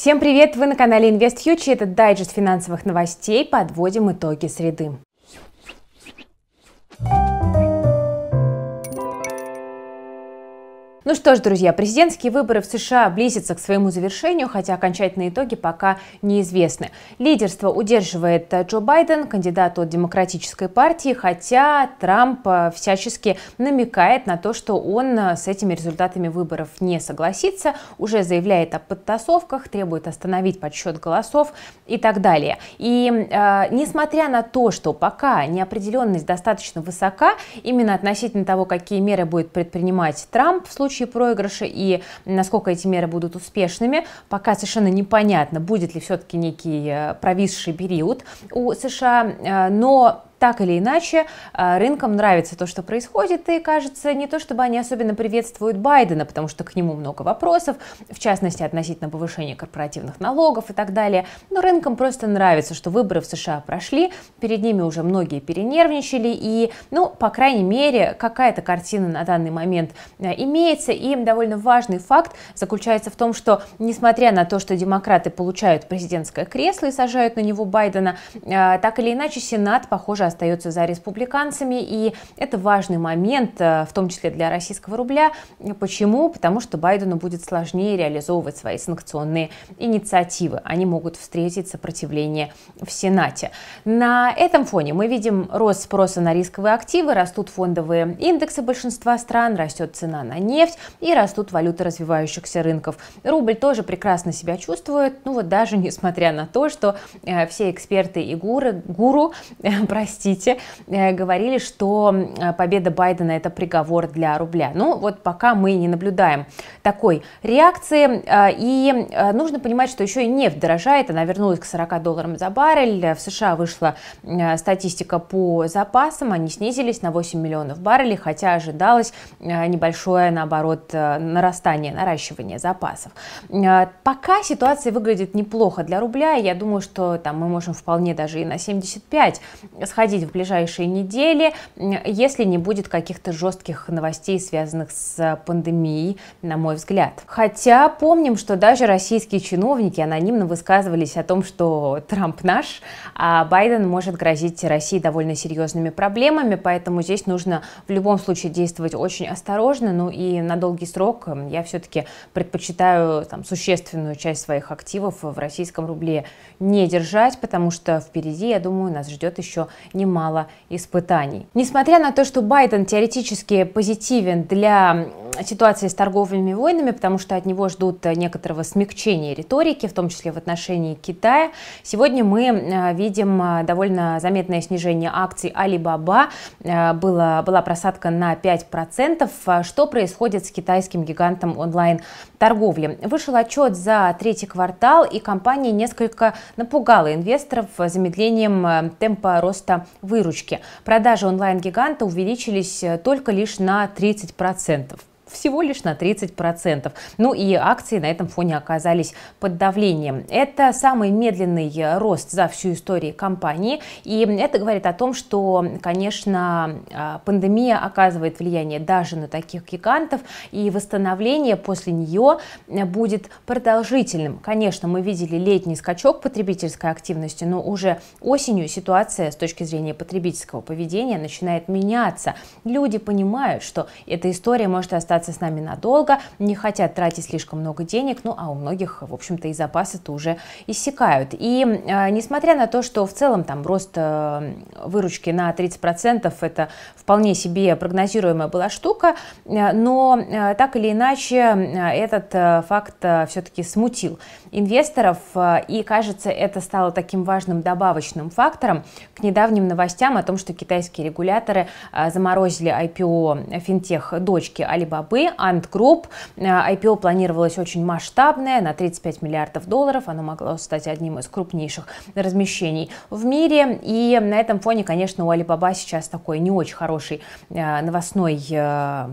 Всем привет! Вы на канале Invest Future. Это дайджест финансовых новостей. Подводим итоги среды. Ну что ж, друзья, президентские выборы в США близятся к своему завершению, хотя окончательные итоги пока неизвестны. Лидерство удерживает э, Джо Байден, кандидат от Демократической партии, хотя Трамп э, всячески намекает на то, что он э, с этими результатами выборов не согласится, уже заявляет о подтасовках, требует остановить подсчет голосов и так далее. И э, несмотря на то, что пока неопределенность достаточно высока, именно относительно того, какие меры будет предпринимать Трамп в случае будущие проигрыши и насколько эти меры будут успешными. Пока совершенно непонятно, будет ли все-таки некий э, провисший период у США, э, но так или иначе, э, рынкам нравится то, что происходит, и кажется, не то чтобы они особенно приветствуют Байдена, потому что к нему много вопросов, в частности, относительно повышения корпоративных налогов и так далее. Но рынкам просто нравится, что выборы в США прошли, перед ними уже многие перенервничали, и, ну, по крайней мере, какая-то картина на данный момент э, имеется, и довольно важный факт заключается в том, что, несмотря на то, что демократы получают президентское кресло и сажают на него Байдена, э, так или иначе Сенат, похоже, остается за республиканцами, и это важный момент, э, в том числе для российского рубля. Почему? Потому что Байдену будет сложнее реализовывать свои санкционные инициативы. Они могут встретить сопротивление в Сенате. На этом фоне мы видим рост спроса на рисковые активы, растут фондовые индексы большинства стран, растет цена на нефть и растут валюты развивающихся рынков. Рубль тоже прекрасно себя чувствует, ну вот даже несмотря на то, что э, все эксперты и гуру, гуру простите, простите, э, говорили, что э, победа Байдена это приговор для рубля. Ну вот пока мы не наблюдаем такой реакции. Э, и нужно понимать, что еще и нефть дорожает, она вернулась к 40 долларам за баррель. В США вышла статистика по запасам, они снизились на 8 миллионов баррелей, хотя ожидалось небольшое, наоборот, нарастание, наращивание запасов. Пока ситуация выглядит неплохо для рубля, я думаю, что там мы можем вполне даже и на 75 сходить происходить в ближайшие недели, если не будет каких-то жестких новостей, связанных с пандемией, на мой взгляд. Хотя помним, что даже российские чиновники анонимно высказывались о том, что Трамп наш, а Байден может грозить России довольно серьезными проблемами, поэтому здесь нужно в любом случае действовать очень осторожно, ну и на долгий срок я все-таки предпочитаю там, существенную часть своих активов в российском рубле не держать, потому что впереди, я думаю, нас ждет еще немало испытаний. Несмотря на то, что Байден теоретически позитивен для ситуации с торговыми войнами, потому что от него ждут э, некоторого смягчения риторики, в том числе в отношении Китая. Сегодня мы э, видим э, довольно заметное снижение акций Alibaba. Была, была просадка на 5%. Что происходит с китайским гигантом онлайн-торговли? Вышел отчет за третий квартал, и компания несколько напугала инвесторов замедлением темпа роста выручки. Продажи онлайн-гиганта увеличились э, только лишь на 30%. процентов всего лишь на 30%. Ну и акции на этом фоне оказались под давлением. Это самый медленный рост за всю историю компании. И это говорит о том, что, конечно, а, пандемия оказывает влияние даже на таких гигантов, и восстановление после нее будет продолжительным. Конечно, мы видели летний скачок потребительской активности, но уже осенью ситуация с точки зрения потребительского поведения начинает меняться. Люди понимают, что эта история может остаться остаться с нами надолго, не хотят тратить слишком много денег, ну а у многих, в общем-то, и запасы-то уже иссякают. И э, несмотря на то, что в целом там рост э, выручки на 30% это вполне себе прогнозируемая была штука, э, но э, так или иначе э, этот э, факт э, все-таки смутил инвесторов, э, и кажется, это стало таким важным добавочным фактором к недавним новостям о том, что китайские регуляторы э, заморозили IPO финтех дочки Alibaba АП Антгрупп. IPO планировалось очень масштабное, на 35 миллиардов долларов. Оно могло стать одним из крупнейших размещений в мире. И на этом фоне, конечно, у Alibaba сейчас такой не очень хороший э, новостной э,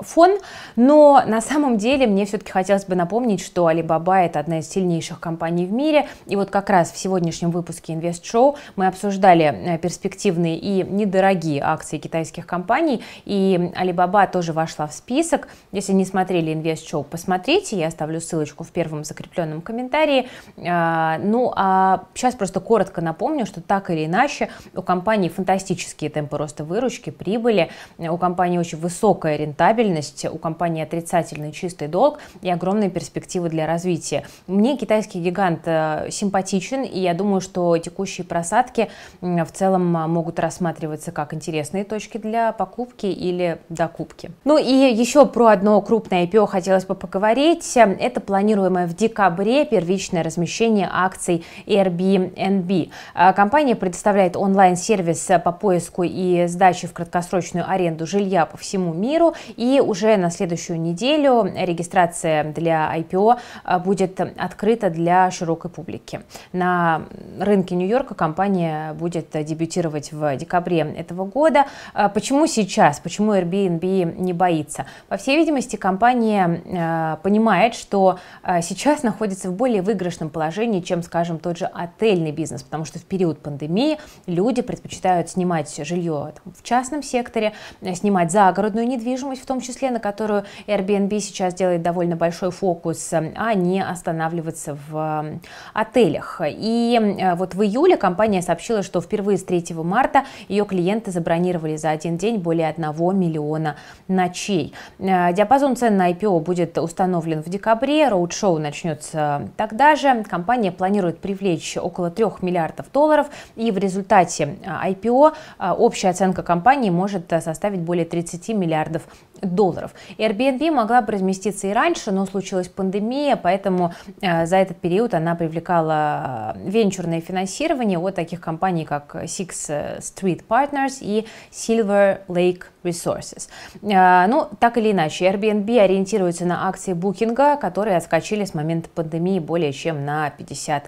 фон. Но на самом деле мне все-таки хотелось бы напомнить, что Alibaba это одна из сильнейших компаний в мире. И вот как раз в сегодняшнем выпуске Invest Show мы обсуждали э, перспективные и недорогие акции китайских компаний. И Alibaba тоже вошла в список список. Если не смотрели Invest Show, посмотрите, я оставлю ссылочку в первом закрепленном комментарии. А, ну, а сейчас просто коротко напомню, что так или иначе у компании фантастические темпы роста выручки, прибыли, у компании очень высокая рентабельность, у компании отрицательный чистый долг и огромные перспективы для развития. Мне китайский гигант э, симпатичен, и я думаю, что текущие просадки в целом а, могут рассматриваться как интересные точки для покупки или докупки. Ну и еще еще про одно крупное IPO хотелось бы поговорить. Это планируемое в декабре первичное размещение акций Airbnb. А, компания предоставляет онлайн-сервис по поиску и сдаче в краткосрочную аренду жилья по всему миру. И уже на следующую неделю регистрация для IPO а, будет открыта для широкой публики. На рынке Нью-Йорка компания будет дебютировать в декабре этого года. А, почему сейчас? Почему Airbnb не боится? По всей видимости, компания э, понимает, что э, сейчас находится в более выигрышном положении, чем, скажем, тот же отельный бизнес, потому что в период пандемии люди предпочитают снимать жилье там, в частном секторе, э, снимать загородную недвижимость, в том числе, на которую Airbnb сейчас делает довольно большой фокус, а не останавливаться в отелях. И вот в июле компания сообщила, что впервые с 3 марта ее клиенты забронировали за один день более 1 миллиона ночей. Э, диапазон цен на IPO будет установлен в декабре, роуд-шоу начнется тогда же. Компания планирует привлечь около 3 миллиардов долларов, и в результате э, IPO э, общая оценка компании может составить более 30 миллиардов долларов. Airbnb могла бы разместиться и раньше, но случилась пандемия, поэтому за этот период она привлекала венчурное финансирование от таких компаний, как Six Street Partners и Silver Lake Resources. Ну, так так или иначе, Airbnb ориентируется на акции букинга, которые отскочили с момента пандемии более чем на 50%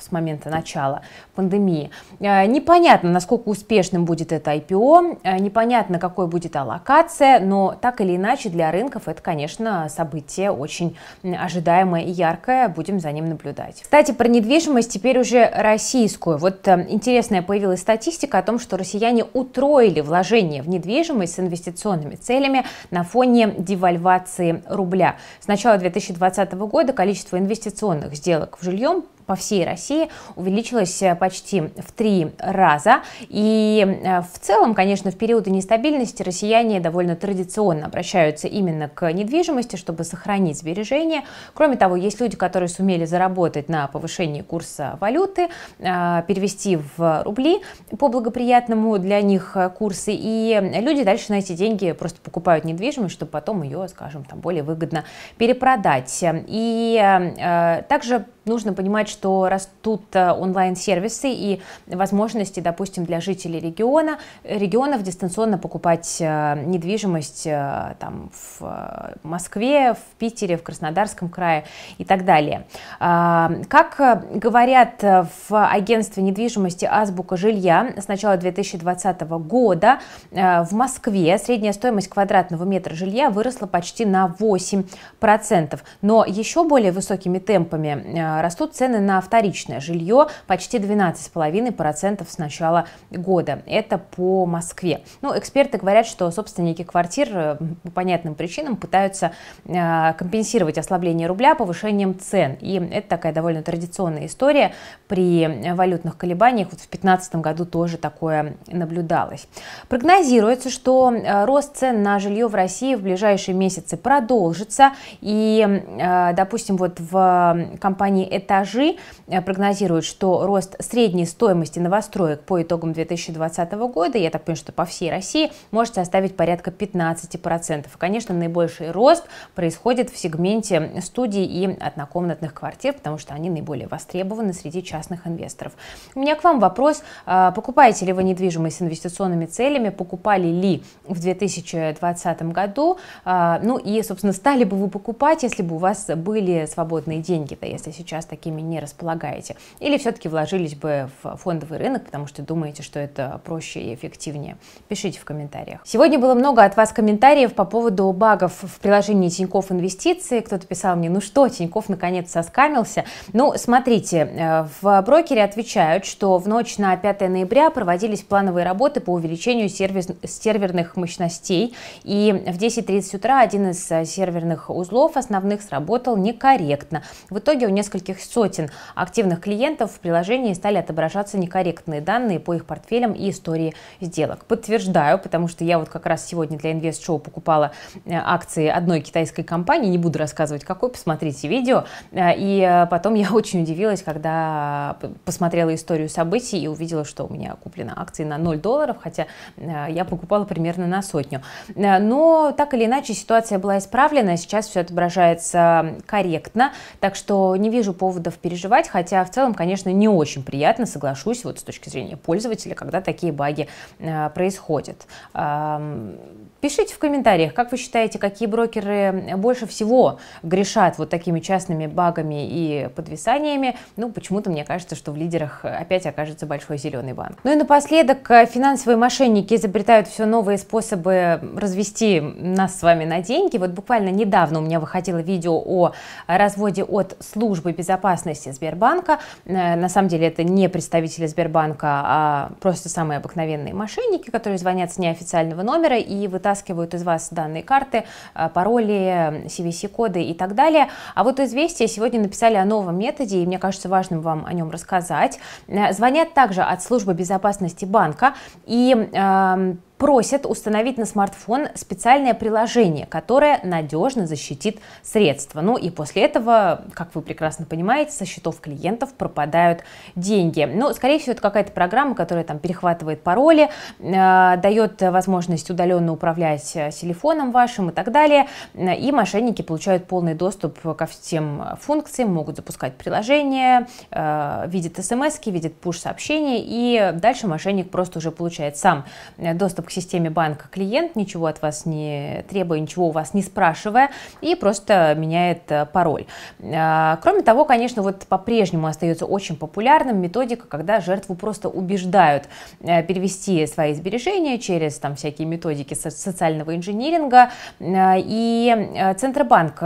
с момента начала пандемии. Э, непонятно, насколько успешным будет это IPO, э, непонятно, какой будет аллокация, но так или иначе для рынков это, конечно, событие очень ожидаемое и яркое, будем за ним наблюдать. Кстати, про недвижимость теперь уже российскую. Вот э, интересная появилась статистика о том, что россияне утроили вложения в недвижимость с инвестиционными целями на фоне девальвации рубля. С начала 2020 года количество инвестиционных сделок в жильем по всей России увеличилась э, почти в три раза. И э, в целом, конечно, в периоды нестабильности россияне довольно традиционно обращаются именно к недвижимости, чтобы сохранить сбережения. Кроме того, есть люди, которые сумели заработать на повышении курса валюты, э, перевести в рубли по благоприятному для них курсы, и люди дальше на эти деньги просто покупают недвижимость, чтобы потом ее, скажем, там более выгодно перепродать. И также нужно понимать, что растут э, онлайн-сервисы и возможности, допустим, для жителей региона, регионов дистанционно покупать э, недвижимость э, там, в Москве, в Питере, в Краснодарском крае и так далее. А, как говорят в агентстве недвижимости «Азбука жилья» с начала 2020 года в Москве средняя стоимость квадратного метра жилья выросла почти на 8%. Но еще более высокими темпами а, растут цены на вторичное жилье почти 12,5% с начала года. Это по Москве. Ну, эксперты говорят, что собственники квартир э, по понятным причинам пытаются а, компенсировать ослабление рубля повышением цен. И это такая довольно традиционная история. При валютных колебаниях вот в 2015 году тоже такое наблюдалось. Прогнозируется, что а, рост цен на жилье в России в ближайшие месяцы продолжится. И, допустим, вот в компании этажи э, прогнозируют, что рост средней стоимости новостроек по итогам 2020 года, я так понимаю, что по всей России, может составить порядка 15%. Конечно, наибольший рост происходит в сегменте студий и однокомнатных квартир, потому что они наиболее востребованы среди частных инвесторов. У меня к вам вопрос, а, покупаете ли вы недвижимость с инвестиционными целями, покупали ли в 2020 году, а, ну и, собственно, стали бы вы покупать, если бы у вас были свободные деньги, да, если сейчас сейчас такими не располагаете. Или все-таки вложились бы в фондовый рынок, потому что думаете, что это проще и эффективнее. Пишите в комментариях. Сегодня было много от вас комментариев по поводу багов в приложении Тиньков Инвестиции. Кто-то писал мне, ну что, Тиньков наконец соскамился. Ну, смотрите, э, в брокере отвечают, что в ночь на 5 ноября проводились плановые работы по увеличению сервис, серверных мощностей. И в 10.30 утра один из э, серверных узлов основных сработал некорректно. В итоге у нескольких нескольких сотен активных клиентов в приложении стали отображаться некорректные данные по их портфелям и истории сделок. Подтверждаю, потому что я вот как раз сегодня для инвест-шоу покупала э, акции одной китайской компании, не буду рассказывать какой, посмотрите видео. Э, и э, потом я очень удивилась, когда посмотрела историю событий и увидела, что у меня куплены акции на 0 долларов, хотя я покупала примерно на сотню. Но так или иначе ситуация была исправлена, сейчас все отображается корректно, так что не вижу вижу поводов переживать, хотя в целом, конечно, не очень приятно, соглашусь, вот с точки зрения пользователя, когда такие баги э, происходят. Э, пишите в комментариях, как вы считаете, какие брокеры больше всего грешат вот такими частными багами и подвисаниями. Ну, почему-то мне кажется, что в лидерах опять окажется большой зеленый банк. Ну и напоследок, э, финансовые мошенники изобретают все новые способы развести нас с вами на деньги. Вот буквально недавно у меня выходило видео о разводе от службы безопасности Сбербанка. Э, на самом деле это не представители Сбербанка, а просто самые обыкновенные мошенники, которые звонят с неофициального номера и вытаскивают из вас данные карты, э, пароли, CVC-коды и так далее. А вот «Известия» сегодня написали о новом методе, и мне кажется важным вам о нем рассказать. Э, звонят также от службы безопасности банка и эм, просят установить на смартфон специальное приложение, которое надежно защитит средства. Ну и после этого, как вы прекрасно понимаете, со счетов клиентов пропадают деньги. Но, ну, скорее всего, это какая-то программа, которая там перехватывает пароли, э, дает возможность удаленно управлять э, телефоном вашим и так далее. Э, и мошенники получают полный доступ ко всем функциям, могут запускать приложения, э, видят смс, видят пуш-сообщения, и дальше мошенник просто уже получает сам э, доступ к системе банка клиент, ничего от вас не требуя, ничего у вас не спрашивая, и просто меняет э, пароль. Э, кроме того, конечно, вот по-прежнему остается очень популярным методика, когда жертву просто убеждают э, перевести свои сбережения через там всякие методики социального инжиниринга. И Центробанк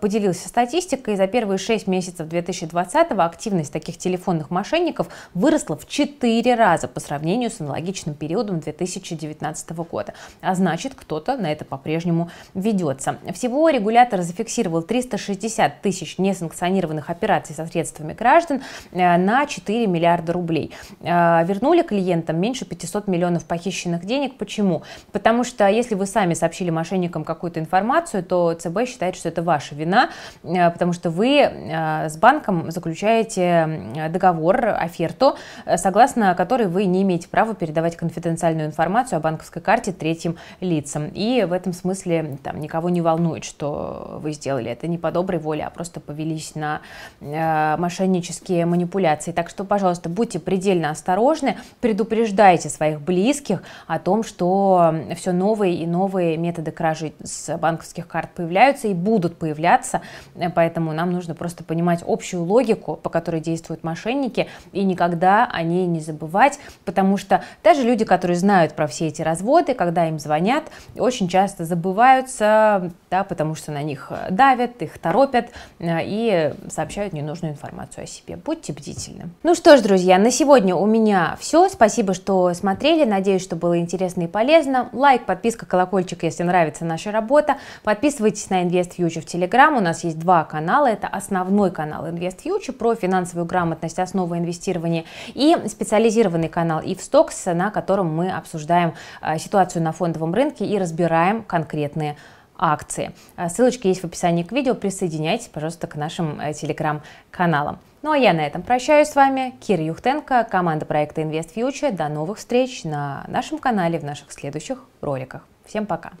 поделился статистикой, за первые 6 месяцев 2020 активность таких телефонных мошенников выросла в 4 раза по сравнению с аналогичным периодом 2019 2015 года. А значит, кто-то на это по-прежнему ведется. Всего регулятор зафиксировал 360 тысяч несанкционированных операций со средствами граждан э, на 4 миллиарда рублей. Э, вернули клиентам меньше 500 миллионов похищенных денег. Почему? Потому что если вы сами сообщили мошенникам какую-то информацию, то ЦБ считает, что это ваша вина, э, потому что вы с банком заключаете договор, оферту, согласно которой вы не имеете права передавать конфиденциальную информацию о банке банковской карте третьим лицам. И в этом смысле там, никого не волнует, что вы сделали. Это не по доброй воле, а просто повелись на э, мошеннические манипуляции. Так что, пожалуйста, будьте предельно осторожны, предупреждайте своих близких о том, что все новые и новые методы кражи с банковских карт появляются и будут появляться, э, поэтому нам нужно просто понимать общую логику, по которой действуют мошенники, и никогда о ней не забывать, потому что даже люди, которые знают про все эти разводы, когда им звонят, очень часто забываются, да, потому что на них э, давят, их торопят э, и сообщают ненужную информацию о себе. Будьте бдительны. Ну что ж, друзья, на сегодня у меня все. Спасибо, что смотрели. Надеюсь, что было интересно и полезно. Лайк, подписка, колокольчик, если нравится наша работа. Подписывайтесь на Invest Future в Telegram. У нас есть два канала. Это основной канал Invest Future про финансовую грамотность, основы инвестирования и специализированный канал IFSTOX, на котором мы обсуждаем Э, ситуацию на фондовом рынке и разбираем конкретные акции. Э, ссылочки есть в описании к видео. Присоединяйтесь, пожалуйста, к нашим э, телеграм-каналам. Ну а я на этом прощаюсь с вами. Кира Юхтенко, команда проекта Invest Future. До новых встреч на нашем канале в наших следующих роликах. Всем пока!